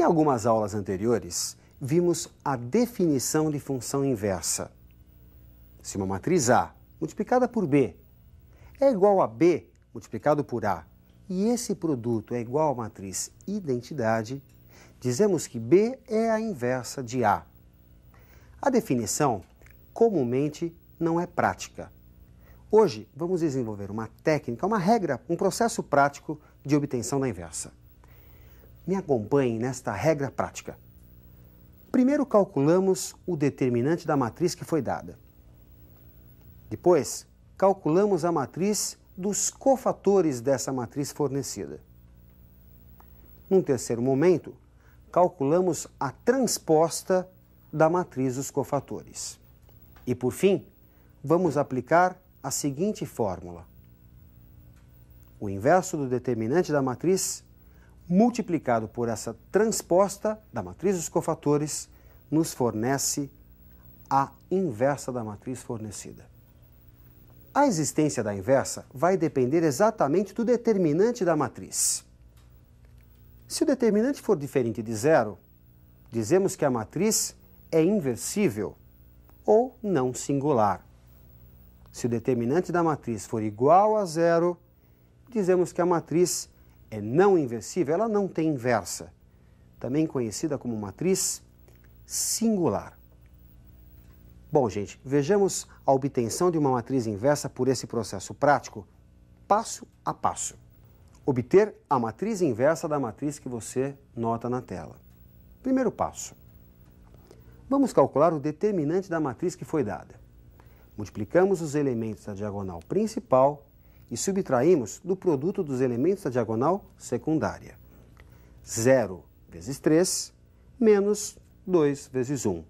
Em algumas aulas anteriores, vimos a definição de função inversa. Se uma matriz A multiplicada por B é igual a B multiplicado por A e esse produto é igual à matriz identidade, dizemos que B é a inversa de A. A definição comumente não é prática. Hoje vamos desenvolver uma técnica, uma regra, um processo prático de obtenção da inversa. Me acompanhem nesta regra prática. Primeiro calculamos o determinante da matriz que foi dada. Depois, calculamos a matriz dos cofatores dessa matriz fornecida. Num terceiro momento, calculamos a transposta da matriz dos cofatores. E por fim, vamos aplicar a seguinte fórmula: o inverso do determinante da matriz multiplicado por essa transposta da matriz dos cofatores, nos fornece a inversa da matriz fornecida. A existência da inversa vai depender exatamente do determinante da matriz. Se o determinante for diferente de zero, dizemos que a matriz é inversível ou não singular. Se o determinante da matriz for igual a zero, dizemos que a matriz é não inversível, ela não tem inversa, também conhecida como matriz singular. Bom, gente, vejamos a obtenção de uma matriz inversa por esse processo prático, passo a passo. Obter a matriz inversa da matriz que você nota na tela. Primeiro passo. Vamos calcular o determinante da matriz que foi dada. Multiplicamos os elementos da diagonal principal e subtraímos do produto dos elementos da diagonal secundária. 0 vezes 3 menos 2 vezes 1.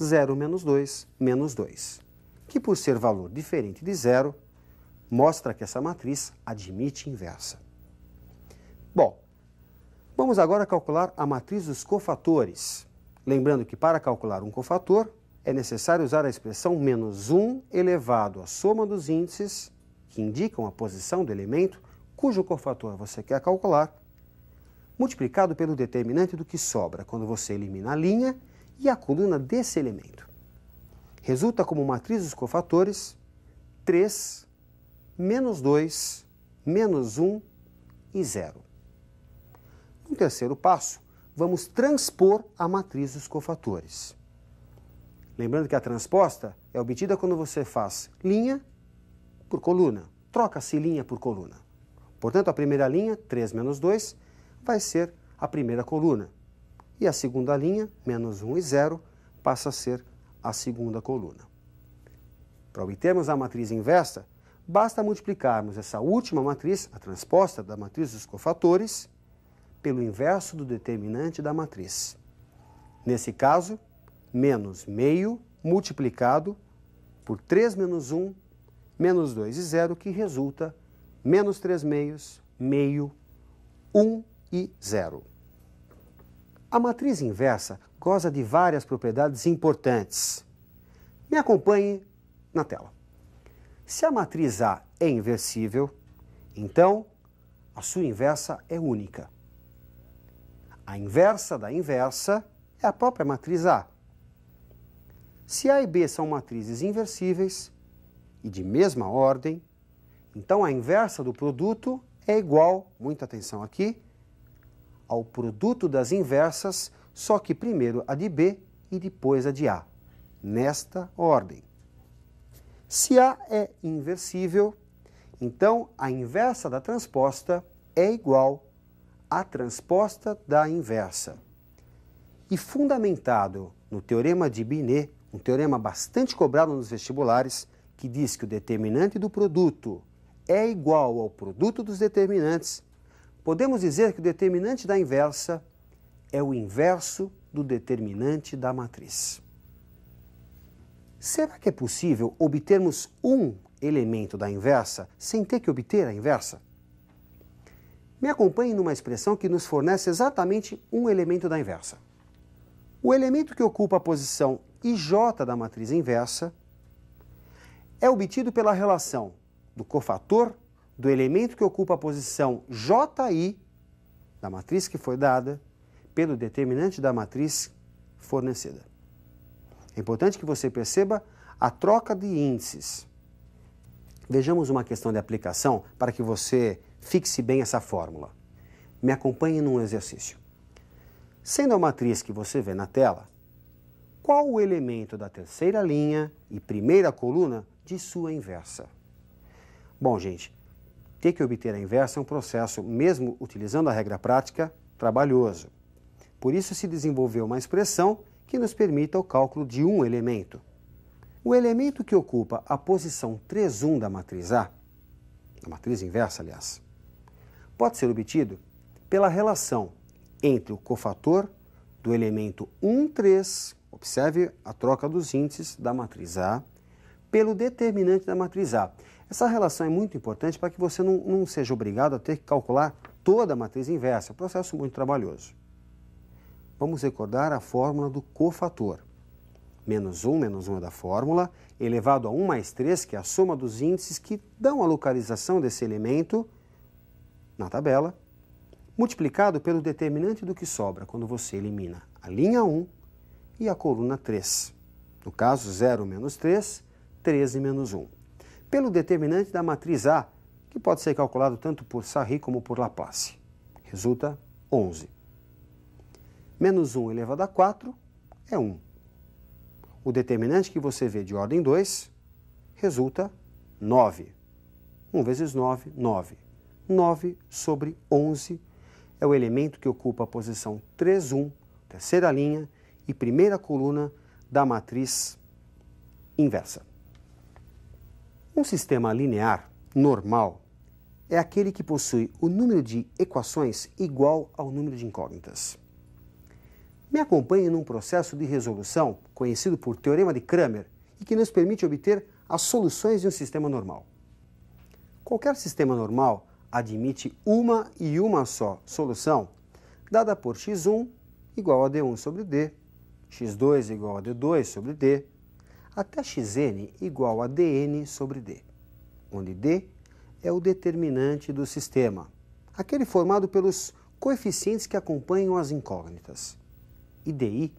0 menos 2 menos 2, que por ser valor diferente de zero, mostra que essa matriz admite inversa. Bom, vamos agora calcular a matriz dos cofatores. Lembrando que para calcular um cofator, é necessário usar a expressão menos 1 elevado à soma dos índices que indicam a posição do elemento cujo cofator você quer calcular, multiplicado pelo determinante do que sobra quando você elimina a linha e a coluna desse elemento. Resulta como matriz dos cofatores 3, menos 2, menos 1 e 0. No terceiro passo, vamos transpor a matriz dos cofatores. Lembrando que a transposta é obtida quando você faz linha por coluna. Troca-se linha por coluna. Portanto, a primeira linha, 3 menos 2, vai ser a primeira coluna. E a segunda linha, menos 1 e 0, passa a ser a segunda coluna. Para obtermos a matriz inversa, basta multiplicarmos essa última matriz, a transposta da matriz dos cofatores, pelo inverso do determinante da matriz. Nesse caso, menos meio multiplicado por 3 menos 1 menos 2 e 0, que resulta menos 3 meios, meio, 1 um e 0. A matriz inversa goza de várias propriedades importantes. Me acompanhe na tela. Se a matriz A é inversível, então a sua inversa é única. A inversa da inversa é a própria matriz A. Se A e B são matrizes inversíveis, e de mesma ordem, então a inversa do produto é igual, muita atenção aqui, ao produto das inversas, só que primeiro a de B e depois a de A, nesta ordem. Se A é inversível, então a inversa da transposta é igual à transposta da inversa. E fundamentado no teorema de Binet, um teorema bastante cobrado nos vestibulares, que diz que o determinante do produto é igual ao produto dos determinantes, podemos dizer que o determinante da inversa é o inverso do determinante da matriz. Será que é possível obtermos um elemento da inversa sem ter que obter a inversa? Me acompanhe numa expressão que nos fornece exatamente um elemento da inversa. O elemento que ocupa a posição IJ da matriz inversa é obtido pela relação do cofator, do elemento que ocupa a posição JI, da matriz que foi dada, pelo determinante da matriz fornecida. É importante que você perceba a troca de índices. Vejamos uma questão de aplicação para que você fixe bem essa fórmula. Me acompanhe num exercício. Sendo a matriz que você vê na tela, qual o elemento da terceira linha e primeira coluna de sua inversa. Bom, gente, ter que obter a inversa é um processo, mesmo utilizando a regra prática, trabalhoso. Por isso se desenvolveu uma expressão que nos permita o cálculo de um elemento. O elemento que ocupa a posição 3,1 da matriz A, da matriz inversa, aliás, pode ser obtido pela relação entre o cofator do elemento 1,3, observe a troca dos índices da matriz A, pelo determinante da matriz A. Essa relação é muito importante para que você não, não seja obrigado a ter que calcular toda a matriz inversa, processo muito trabalhoso. Vamos recordar a fórmula do cofator. Menos 1, menos 1 é da fórmula, elevado a 1 mais 3, que é a soma dos índices que dão a localização desse elemento na tabela, multiplicado pelo determinante do que sobra, quando você elimina a linha 1 e a coluna 3. No caso, 0 menos 3 13 menos 1, pelo determinante da matriz A, que pode ser calculado tanto por Sarri como por Laplace. Resulta 11. Menos 1 elevado a 4 é 1. O determinante que você vê de ordem 2 resulta 9. 1 vezes 9, 9. 9 sobre 11 é o elemento que ocupa a posição 3, 1, terceira linha e primeira coluna da matriz inversa. Um sistema linear, normal, é aquele que possui o número de equações igual ao número de incógnitas. Me acompanhe num processo de resolução conhecido por Teorema de Cramer e que nos permite obter as soluções de um sistema normal. Qualquer sistema normal admite uma e uma só solução, dada por x1 igual a d1 sobre d, x2 igual a d2 sobre d, até xn igual a dn sobre d, onde d é o determinante do sistema, aquele formado pelos coeficientes que acompanham as incógnitas. E di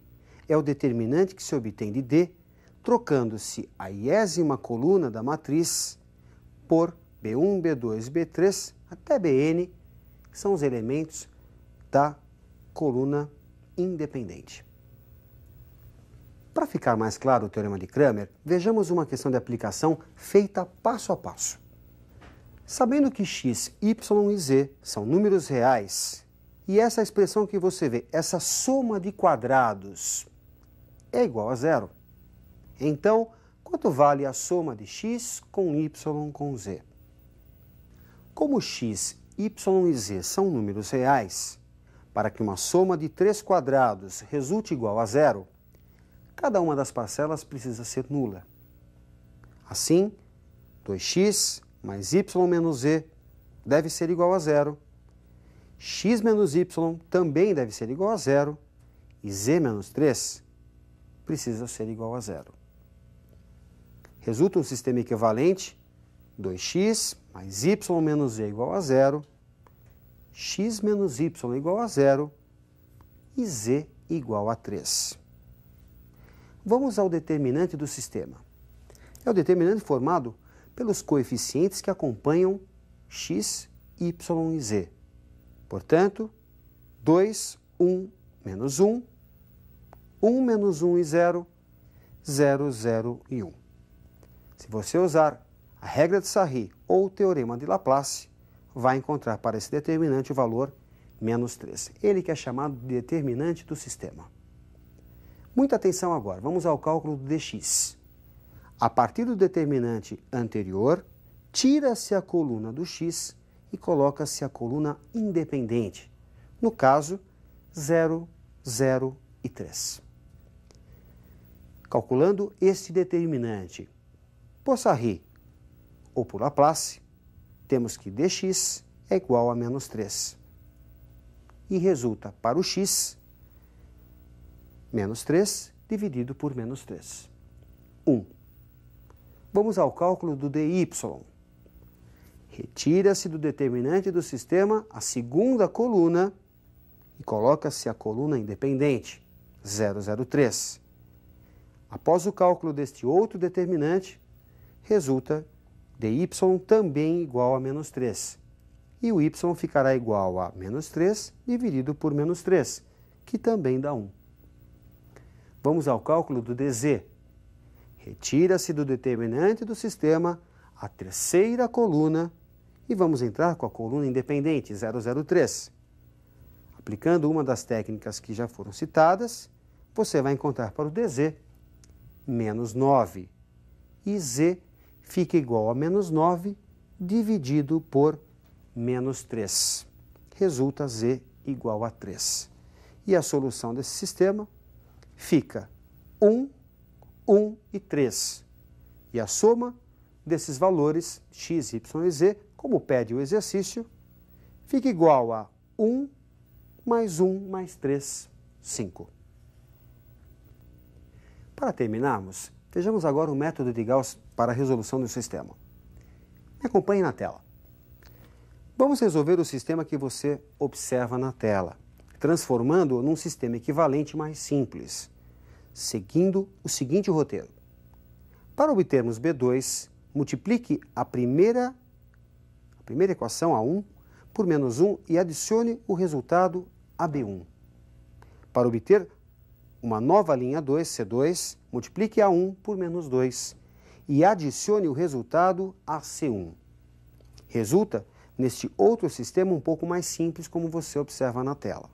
é o determinante que se obtém de d trocando-se a iésima coluna da matriz por b1, b2, b3 até bn, que são os elementos da coluna independente. Para ficar mais claro o teorema de Cramer, vejamos uma questão de aplicação feita passo a passo. Sabendo que x, y e z são números reais, e essa expressão que você vê, essa soma de quadrados, é igual a zero. Então, quanto vale a soma de x com y com z? Como x, y e z são números reais, para que uma soma de três quadrados resulte igual a zero, cada uma das parcelas precisa ser nula. Assim, 2x mais y menos z deve ser igual a zero, x menos y também deve ser igual a zero, e z menos 3 precisa ser igual a zero. Resulta um sistema equivalente 2x mais y menos z igual a zero, x menos y igual a zero e z igual a 3. Vamos ao determinante do sistema. É o determinante formado pelos coeficientes que acompanham x, y e z. Portanto, 2, 1, menos 1, 1 menos 1 e 0, 0, 0 e 1. Se você usar a regra de Sarri ou o teorema de Laplace, vai encontrar para esse determinante o valor menos 3. Ele que é chamado de determinante do sistema. Muita atenção agora, vamos ao cálculo do dx. A partir do determinante anterior, tira-se a coluna do x e coloca-se a coluna independente, no caso 0, 0 e 3. Calculando este determinante por Sarri ou por Laplace, temos que dx é igual a menos 3. E resulta para o x menos 3 dividido por menos 3. 1. Vamos ao cálculo do dy. Retira-se do determinante do sistema a segunda coluna e coloca-se a coluna independente, 003. Após o cálculo deste outro determinante, resulta dy também igual a menos 3. E o y ficará igual a menos 3 dividido por menos 3, que também dá 1. Vamos ao cálculo do DZ. Retira-se do determinante do sistema a terceira coluna e vamos entrar com a coluna independente 003. Aplicando uma das técnicas que já foram citadas, você vai encontrar para o DZ menos 9 e Z fica igual a menos 9 dividido por menos 3. Resulta Z igual a 3. E a solução desse sistema fica 1, 1 e 3. E a soma desses valores x, y e z, como pede o exercício, fica igual a 1 mais 1 mais 3, 5. Para terminarmos, vejamos agora o método de Gauss para a resolução do sistema. Me acompanhe na tela. Vamos resolver o sistema que você observa na tela transformando-o num sistema equivalente mais simples, seguindo o seguinte roteiro. Para obtermos B2, multiplique a primeira, a primeira equação, A1, por menos 1 e adicione o resultado a B1. Para obter uma nova linha 2, C2, multiplique A1 por menos 2 e adicione o resultado a C1. Resulta neste outro sistema um pouco mais simples, como você observa na tela.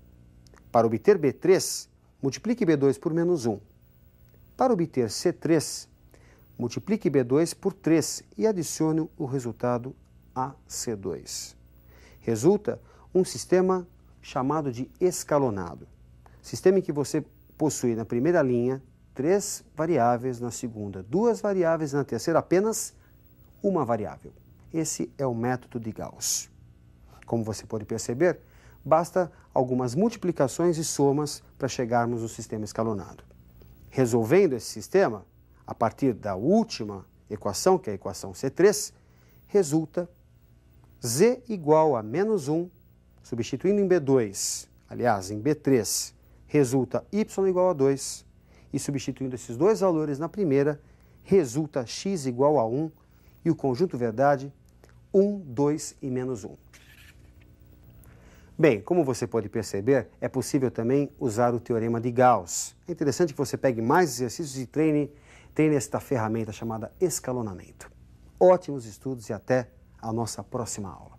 Para obter B3, multiplique B2 por menos 1. Para obter C3, multiplique B2 por 3 e adicione o resultado a C2. Resulta um sistema chamado de escalonado. Sistema em que você possui na primeira linha três variáveis, na segunda duas variáveis, na terceira apenas uma variável. Esse é o método de Gauss. Como você pode perceber, Basta algumas multiplicações e somas para chegarmos no sistema escalonado. Resolvendo esse sistema, a partir da última equação, que é a equação C3, resulta z igual a menos 1, substituindo em B2, aliás, em B3, resulta y igual a 2, e substituindo esses dois valores na primeira, resulta x igual a 1, e o conjunto verdade, 1, 2 e menos 1. Bem, como você pode perceber, é possível também usar o teorema de Gauss. É interessante que você pegue mais exercícios e treine, treine esta ferramenta chamada escalonamento. Ótimos estudos e até a nossa próxima aula.